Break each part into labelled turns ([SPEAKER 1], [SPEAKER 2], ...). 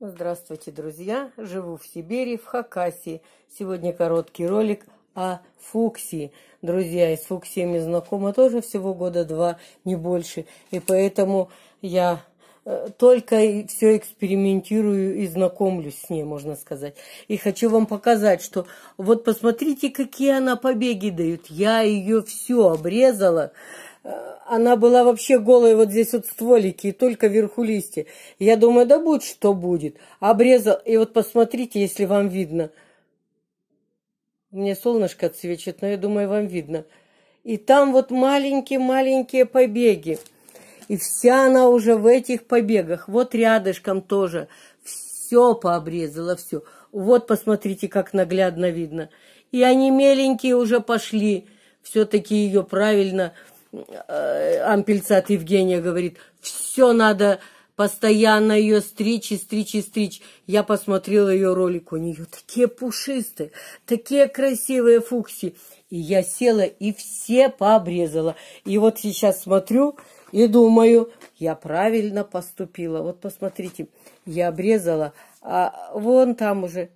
[SPEAKER 1] Здравствуйте, друзья! Живу в Сибири, в Хакасии. Сегодня короткий ролик о фуксии. Друзья, и с фуксиями знакома тоже всего года два, не больше. И поэтому я э, только все экспериментирую и знакомлюсь с ней, можно сказать. И хочу вам показать, что вот посмотрите, какие она побеги дают. Я ее все обрезала. Э, она была вообще голая вот здесь вот стволики и только вверху листья. Я думаю, да будет что будет. Обрезал, и вот посмотрите, если вам видно. Мне солнышко отсвечит, но я думаю, вам видно. И там вот маленькие-маленькие побеги. И вся она уже в этих побегах. Вот рядышком тоже. Все пообрезала, все. Вот посмотрите, как наглядно видно. И они меленькие уже пошли. Все-таки ее правильно Э, ампельцат Евгения говорит, все надо постоянно ее стричь и стричь и стричь. Я посмотрела ее ролик, у нее такие пушистые, такие красивые фукси. И я села и все пообрезала. И вот сейчас смотрю и думаю, я правильно поступила. Вот посмотрите, я обрезала, а вон там уже,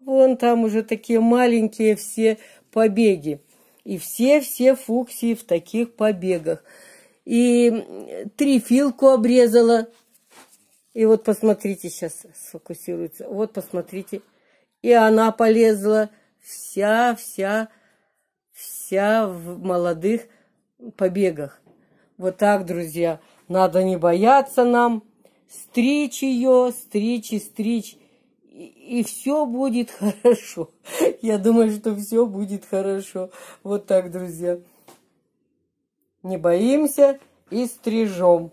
[SPEAKER 1] вон там уже такие маленькие все побеги. И все-все фуксии в таких побегах. И три филку обрезала. И вот посмотрите, сейчас сфокусируется. Вот посмотрите. И она полезла вся-вся, вся в молодых побегах. Вот так, друзья. Надо не бояться нам. Стричь ее, стричь и стричь и все будет хорошо. Я думаю, что все будет хорошо. Вот так, друзья. Не боимся и стрижем.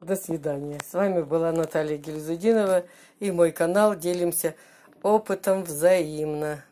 [SPEAKER 1] До свидания. С вами была Наталья Гельзудинова и мой канал «Делимся опытом взаимно».